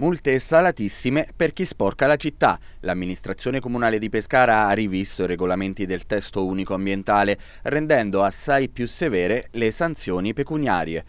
Multe salatissime per chi sporca la città. L'amministrazione comunale di Pescara ha rivisto i regolamenti del testo unico ambientale, rendendo assai più severe le sanzioni pecuniarie.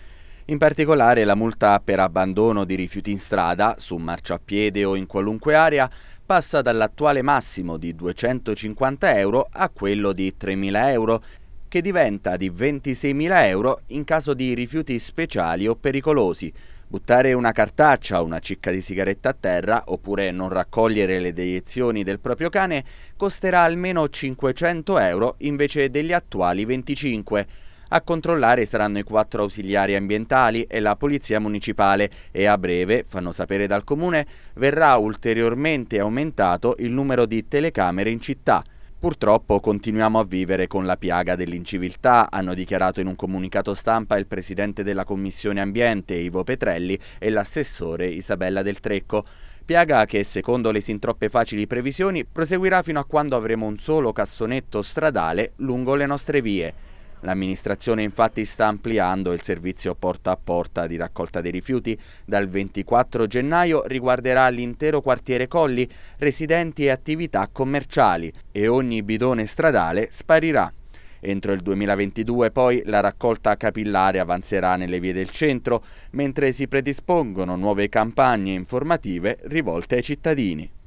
In particolare la multa per abbandono di rifiuti in strada, su marciapiede o in qualunque area, passa dall'attuale massimo di 250 euro a quello di 3.000 euro, che diventa di 26.000 euro in caso di rifiuti speciali o pericolosi. Buttare una cartaccia o una cicca di sigaretta a terra, oppure non raccogliere le deiezioni del proprio cane, costerà almeno 500 euro invece degli attuali 25. A controllare saranno i quattro ausiliari ambientali e la polizia municipale e a breve, fanno sapere dal comune, verrà ulteriormente aumentato il numero di telecamere in città. Purtroppo continuiamo a vivere con la piaga dell'inciviltà, hanno dichiarato in un comunicato stampa il presidente della Commissione Ambiente Ivo Petrelli e l'assessore Isabella Del Trecco. Piaga che, secondo le sin troppe facili previsioni, proseguirà fino a quando avremo un solo cassonetto stradale lungo le nostre vie. L'amministrazione infatti sta ampliando il servizio porta a porta di raccolta dei rifiuti. Dal 24 gennaio riguarderà l'intero quartiere Colli, residenti e attività commerciali e ogni bidone stradale sparirà. Entro il 2022 poi la raccolta capillare avanzerà nelle vie del centro, mentre si predispongono nuove campagne informative rivolte ai cittadini.